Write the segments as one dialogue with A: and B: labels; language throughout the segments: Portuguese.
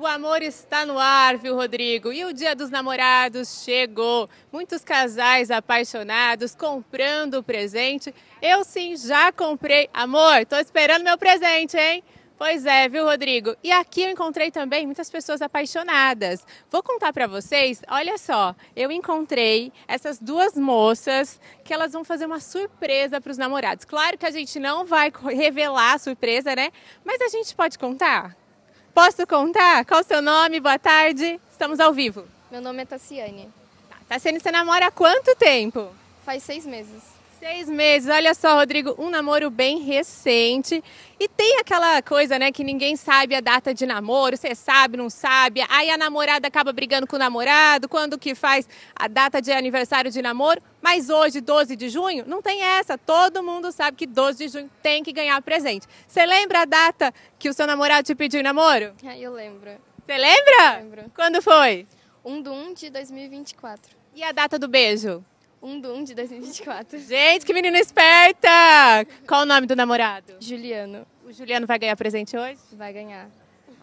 A: O amor está no ar, viu, Rodrigo? E o Dia dos Namorados chegou. Muitos casais apaixonados comprando presente. Eu sim já comprei. Amor, tô esperando meu presente, hein? Pois é, viu, Rodrigo? E aqui eu encontrei também muitas pessoas apaixonadas. Vou contar para vocês, olha só, eu encontrei essas duas moças que elas vão fazer uma surpresa para os namorados. Claro que a gente não vai revelar a surpresa, né? Mas a gente pode contar. Posso contar? Qual o seu nome? Boa tarde. Estamos ao vivo. Meu nome é Tassiane. Tassiane, você namora há quanto tempo? Faz seis meses. Seis meses, olha só, Rodrigo, um namoro bem recente. E tem aquela coisa, né, que ninguém sabe a data de namoro, você é sabe, não sabe. Aí a namorada acaba brigando com o namorado, quando que faz a data de aniversário de namoro. Mas hoje, 12 de junho, não tem essa. Todo mundo sabe que 12 de junho tem que ganhar presente. Você lembra a data que o seu namorado te pediu em namoro? Ah, eu lembro. Você lembra? Eu lembro. Quando foi? 1 de 1 de 2024. E a data do beijo? Um Doom de 2024. Gente, que menina esperta! Qual o nome do namorado? Juliano. O Juliano vai ganhar presente hoje? Vai ganhar.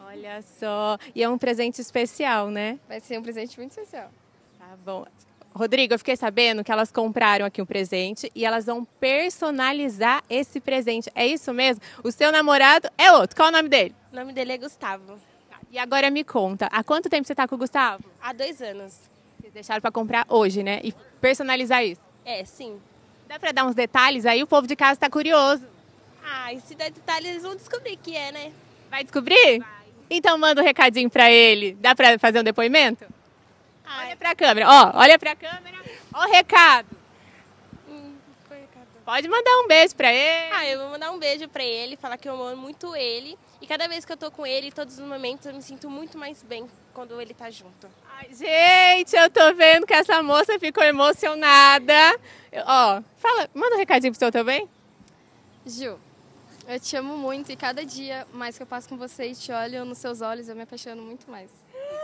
A: Olha só. E é um presente especial, né? Vai ser um presente muito especial. Tá bom. Rodrigo, eu fiquei sabendo que elas compraram aqui um presente e elas vão personalizar esse presente. É isso mesmo? O seu namorado é outro. Qual o nome dele? O nome dele é Gustavo. Tá. E agora me conta, há quanto tempo você está com o Gustavo? Há dois anos. Vocês deixaram para comprar hoje, né? E personalizar isso? É, sim. Dá para dar uns detalhes aí? O povo de casa está curioso. Ah, e se der detalhes, eles vão descobrir que é, né? Vai descobrir? Vai. Então manda um recadinho para ele. Dá para fazer um depoimento? Ai. Ah, olha é. para a câmera. Ó, olha para a câmera. Ó o recado. Pode mandar um beijo pra ele. Ah, eu vou mandar um beijo pra ele, falar que eu amo muito ele. E cada vez que eu tô com ele, todos os momentos, eu me sinto muito mais bem quando ele tá junto. Ai, gente, eu tô vendo que essa moça ficou emocionada. Eu, ó, fala, manda um recadinho pro seu também. Ju, eu te amo muito e cada dia mais que eu passo com você e te olho nos seus olhos, eu me apaixono muito mais.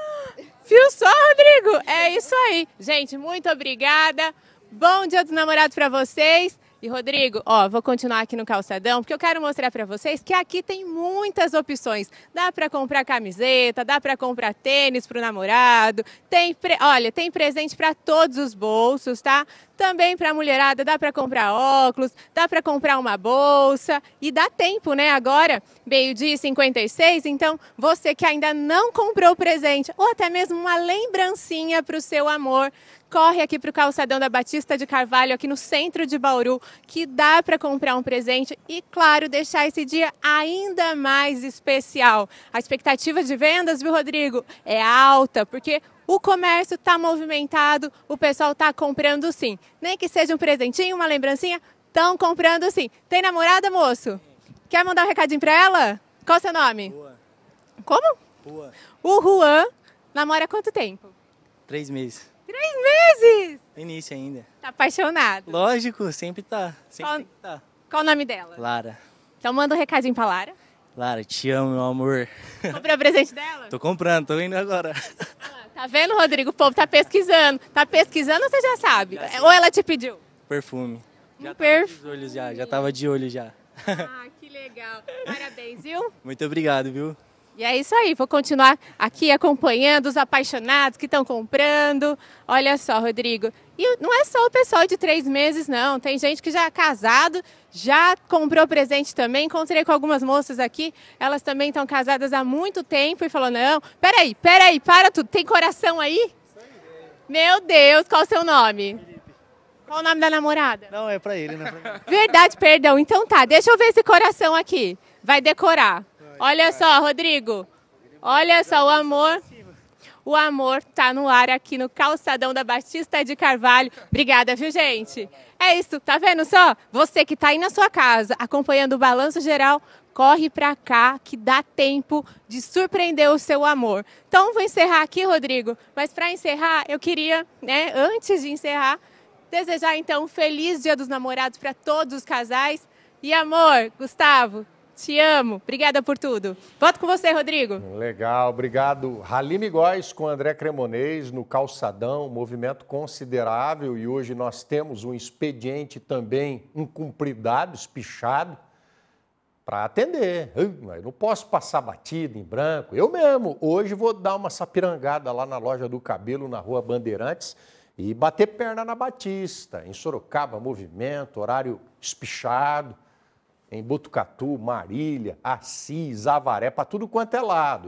A: Viu só, Rodrigo? É isso aí. Gente, muito obrigada. Bom dia dos namorados para vocês. E Rodrigo, ó, vou continuar aqui no calçadão, porque eu quero mostrar para vocês que aqui tem muitas opções. Dá para comprar camiseta, dá para comprar tênis para o namorado, tem, pre... olha, tem presente para todos os bolsos, tá? Também para a mulherada dá para comprar óculos, dá para comprar uma bolsa e dá tempo, né? Agora, meio-dia e 56, então você que ainda não comprou o presente ou até mesmo uma lembrancinha para o seu amor, corre aqui para o calçadão da Batista de Carvalho, aqui no centro de Bauru, que dá para comprar um presente e, claro, deixar esse dia ainda mais especial. A expectativa de vendas, viu, Rodrigo, é alta, porque o comércio está movimentado, o pessoal está comprando sim. Nem que seja um presentinho, uma lembrancinha, estão comprando sim. Tem namorada, moço? Quer mandar um recadinho para ela? Qual seu nome? Juan. Como? Juan. O Juan namora há quanto tempo? Três meses. Três meses? Início ainda. Tá apaixonado? Lógico, sempre tá. Sempre Qual... tá. Qual o nome dela? Lara. Então manda um recadinho pra Lara. Lara, te amo, meu amor. Comprei o presente dela? Tô comprando, tô indo agora. Tá vendo, Rodrigo? O povo tá pesquisando. Tá pesquisando você já sabe? Já ou ela te pediu? Perfume. Já um perfume. Já, já tava de olho já. Ah, que legal. Parabéns, viu? Muito obrigado, viu? E é isso aí, vou continuar aqui acompanhando os apaixonados que estão comprando. Olha só, Rodrigo. E não é só o pessoal de três meses, não. Tem gente que já é casado, já comprou presente também. Encontrei com algumas moças aqui, elas também estão casadas há muito tempo e falou: não, peraí, peraí, para tudo. Tem coração aí? Meu Deus, qual o seu nome? Qual o nome da namorada? Não, é pra ele, né? Verdade, perdão. Então tá, deixa eu ver esse coração aqui. Vai decorar. Olha só, Rodrigo. Olha só, o amor. O amor está no ar aqui no calçadão da Batista de Carvalho. Obrigada, viu, gente? É isso, tá vendo só? Você que está aí na sua casa acompanhando o balanço geral, corre para cá que dá tempo de surpreender o seu amor. Então vou encerrar aqui, Rodrigo, mas para encerrar, eu queria, né, antes de encerrar, desejar então um feliz Dia dos Namorados para todos os casais. E amor, Gustavo, te amo. Obrigada por tudo. Volto com você, Rodrigo. Legal, obrigado. Halime Góes com André Cremonês no Calçadão, movimento considerável e hoje nós temos um expediente também incumpridado, espichado, para atender. Eu não posso passar batida em branco. Eu mesmo, hoje vou dar uma sapirangada lá na loja do cabelo, na rua Bandeirantes, e bater perna na Batista, em Sorocaba, movimento, horário espichado em Botucatu, Marília, Assis, Avaré, para tudo quanto é lado.